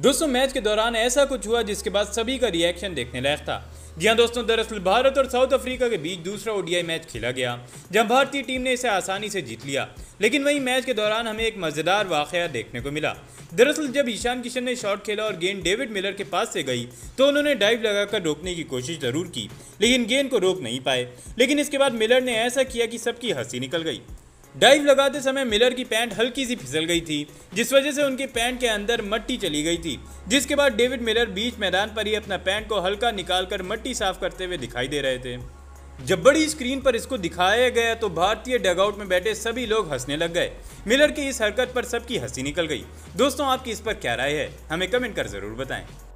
दोस्तों मैच के दौरान ऐसा कुछ हुआ जिसके बाद सभी का रिएक्शन देखने लायक था जी हाँ दोस्तों दरअसल भारत और साउथ अफ्रीका के बीच दूसरा ओडीआई मैच खेला गया जहां भारतीय टीम ने इसे आसानी से जीत लिया लेकिन वहीं मैच के दौरान हमें एक मज़ेदार वाकया देखने को मिला दरअसल जब ईशान किशन ने शॉट खेला और गेंद डेविड मिलर के पास से गई तो उन्होंने डाइव लगाकर रोकने की कोशिश ज़रूर की लेकिन गेंद को रोक नहीं पाए लेकिन इसके बाद मिलर ने ऐसा किया कि सबकी हंसी निकल गई डाइव लगाते समय मिलर की पैंट हल्की सी फिसल गई थी जिस वजह से उनकी पैंट के अंदर मट्टी चली गई थी जिसके बाद डेविड मिलर बीच मैदान पर ही अपना पैंट को हल्का निकालकर मट्टी साफ करते हुए दिखाई दे रहे थे जब बड़ी स्क्रीन पर इसको दिखाया गया तो भारतीय डगआउट में बैठे सभी लोग हंसने लग गए मिलर की इस हरकत पर सबकी हंसी निकल गई दोस्तों आपकी इस पर क्या राय है हमें कमेंट कर ज़रूर बताएं